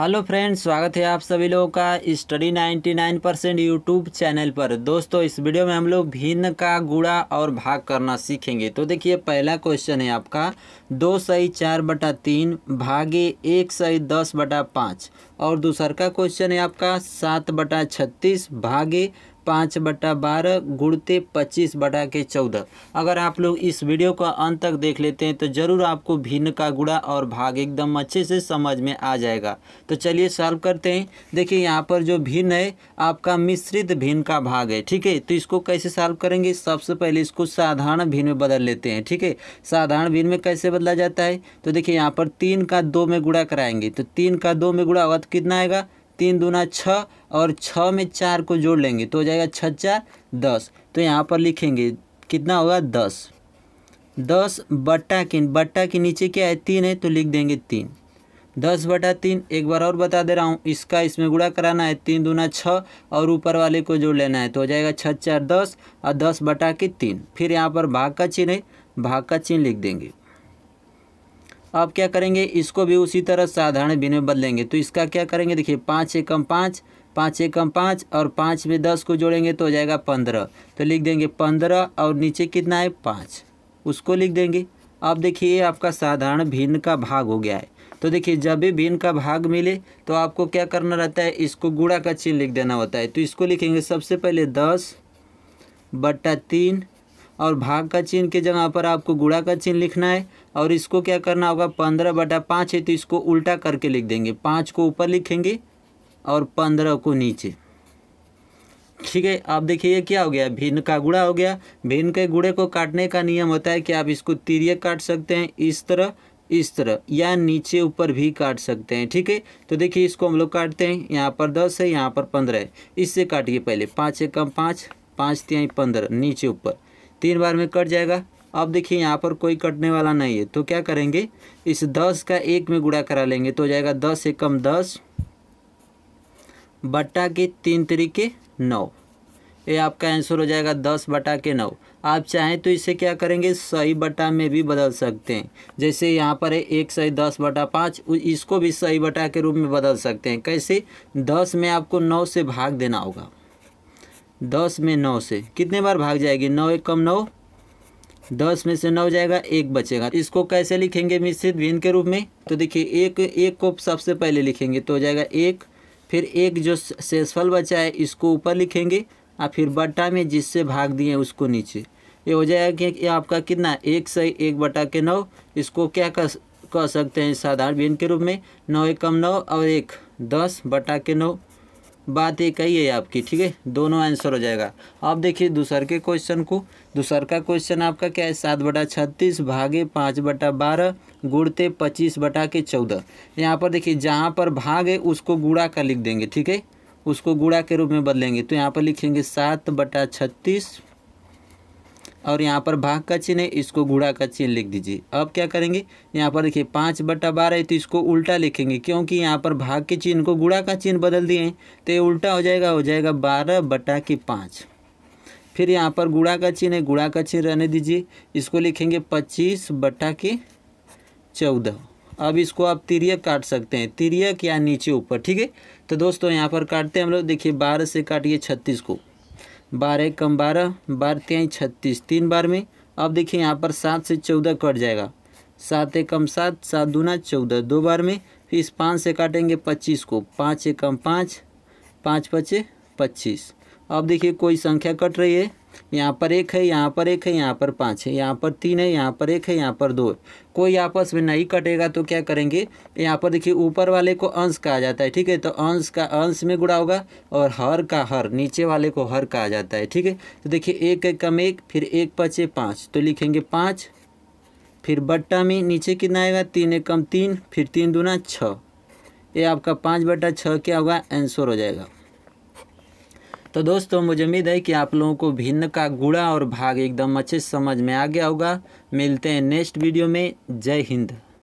hello friends स्वागत है आप सभी लोगों का स्टडी 99 परसेंट यूट्यूब चैनल पर दोस्तों इस वीडियो में हम लोग भिन्न का गुड़ा और भाग करना सीखेंगे तो देखिए पहला क्वेश्चन है आपका दो सही चार बटा तीन भागे एक सही दस बटा पाँच और दूसरा का क्वेश्चन है आपका सात बटा छत्तीस भागे पाँच बटा बारह गुड़ते पच्चीस बटा के चौदह अगर आप लोग इस वीडियो का अंत तक देख लेते हैं तो ज़रूर आपको भिन्न का गुड़ा और भाग एकदम अच्छे से समझ में आ जाएगा तो चलिए सॉल्व करते हैं देखिए यहाँ पर जो भिन्न है आपका मिश्रित भिन्न का भाग है ठीक है तो इसको कैसे सॉल्व करेंगे सबसे पहले इसको साधारण भिन्न में बदल लेते हैं ठीक है साधारण भिन्न में कैसे बदला जाता है तो देखिए यहाँ पर तीन का दो में गुड़ा कराएंगे तो तीन का दो में गुड़ा होगा तो कितना आएगा तीन दूना छः और छः में चार को जोड़ लेंगे तो हो जाएगा छः चार दस तो यहाँ पर लिखेंगे कितना होगा दस दस बट्टा किन बट्टा के नीचे क्या है तीन है तो लिख देंगे तीन दस बटा तीन एक बार और बता दे रहा हूँ इसका इसमें गुड़ा कराना है तीन दूना छः और ऊपर वाले को जोड़ लेना है तो हो जाएगा छः चार दस और दस बटा के तीन फिर यहाँ पर भाग का चिन्ह है भाग का चिन्ह लिख देंगे अब क्या करेंगे इसको भी उसी तरह साधारण बिन में बदलेंगे तो इसका क्या करेंगे देखिए पाँच एकम पाँच पाँच एकम पाँच और पाँच में दस को जोड़ेंगे तो हो जाएगा पंद्रह तो लिख देंगे पंद्रह और नीचे कितना है पाँच उसको लिख देंगे अब देखिए आपका साधारण भिन्न का भाग हो गया है तो देखिए जब भी भिन्न का भाग मिले तो आपको क्या करना रहता है इसको गुड़ा का चिन्ह लिख देना होता है तो इसको लिखेंगे सबसे पहले दस बट्टा तीन और भाग का चिन्ह के जगह पर आपको गुड़ा का चिन्ह लिखना है और इसको क्या करना होगा पंद्रह बटा पाँच है तो इसको उल्टा करके लिख देंगे पाँच को ऊपर लिखेंगे और पंद्रह को नीचे ठीक है आप देखिए ये क्या हो गया भिन्न का गुड़ा हो गया भिन्न के गुड़े को काटने का नियम होता है कि आप इसको तीरिय काट सकते हैं इस तरह इस तरह या नीचे ऊपर भी काट सकते हैं ठीक है तो देखिए इसको हम लोग काटते हैं यहाँ पर दस है यहाँ पर पंद्रह है इससे काटिए पहले पाँच एक कम पाँच पाँच त्याई पंद्रह नीचे ऊपर तीन बार में कट जाएगा अब देखिए यहाँ पर कोई कटने वाला नहीं है तो क्या करेंगे इस दस का एक में गुड़ा करा लेंगे तो हो जाएगा दस से कम दस बट्टा के तीन तरीके नौ ये आपका आंसर हो जाएगा दस बटा के नौ आप चाहें तो इसे क्या करेंगे सही बटा में भी बदल सकते हैं जैसे यहाँ पर है एक सही दस बटा पाँच इसको भी सही बटा के रूप में बदल सकते हैं कैसे दस में आपको नौ से भाग देना होगा दस में नौ से कितने बार भाग जाएगी नौ एक कम नौ दस में से नौ जाएगा एक बचेगा इसको कैसे लिखेंगे मिश्रित भिन्न के रूप में तो देखिए एक एक को सबसे पहले लिखेंगे तो हो जाएगा एक फिर एक जो शेषफल बचा है इसको ऊपर लिखेंगे और फिर बट्टा में जिससे भाग दिए उसको नीचे ये हो जाएगा कि आपका कितना एक सही एक बटा के नौ इसको क्या कह कह सकते हैं साधारण भिन्न के रूप में नौ एक कम नौ और एक दस बटा के नौ बात एक ही है आपकी ठीक है दोनों आंसर हो जाएगा अब देखिए दूसर के क्वेश्चन को दूसर का क्वेश्चन आपका क्या है सात बटा छत्तीस भागे पाँच बटा बारह गुड़ते पच्चीस बटा के चौदह यहाँ पर देखिए जहाँ पर भाग है उसको गुड़ा का लिख देंगे ठीक है उसको गुड़ा के रूप में बदलेंगे तो यहाँ पर लिखेंगे सात बटा छत्तीस और यहाँ पर भाग का चिन्ह है इसको गुड़ा का चिन्ह लिख दीजिए अब क्या करेंगे यहाँ पर देखिए पाँच बटा बारह है तो इसको उल्टा लिखेंगे क्योंकि यहाँ पर भाग के चिन्ह को गुड़ा का चिन्ह बदल दिए हैं तो ये उल्टा हो जाएगा हो जाएगा बारह बटा के पाँच फिर यहाँ पर गुड़ा का चिन्ह है गुड़ा का चिन्ह रहने दीजिए इसको लिखेंगे पच्चीस बटा के चौदह अब इसको आप तिरियक काट सकते हैं तिरियक या नीचे ऊपर ठीक है तो दोस्तों यहाँ पर काटते हैं हम लोग देखिए बारह से काटिए छत्तीस को बारह एक कम बारह बारह त्याई छत्तीस तीन बार में अब देखिए यहाँ पर सात से चौदह कट जाएगा सात एक कम सात सात दूना चौदह दो बार में फिर इस पाँच से काटेंगे पच्चीस को पाँच एक कम पाँच पाँच पचे पच्चीस अब देखिए कोई संख्या कट रही है यहाँ पर एक है यहाँ पर एक है यहाँ पर पाँच है यहाँ पर तीन है यहाँ पर एक है यहाँ पर दो है कोई आपस में नहीं कटेगा तो क्या करेंगे यहाँ पर देखिए ऊपर वाले को अंश कहा जाता है ठीक है तो अंश का अंश में गुड़ा होगा और हर का हर नीचे वाले को हर कहा जाता है ठीक है तो देखिए एक एक कम एक फिर एक पचे पाँच तो लिखेंगे पाँच फिर बट्टा में नीचे कितना आएगा तीन एक कम तीन फिर तीन दूना छः ये आपका पाँच बटा छः क्या होगा आंसर हो जाएगा तो दोस्तों मुझे उम्मीद है कि आप लोगों को भिन्न का गुड़ा और भाग एकदम अच्छे समझ में आ गया होगा मिलते हैं नेक्स्ट वीडियो में जय हिंद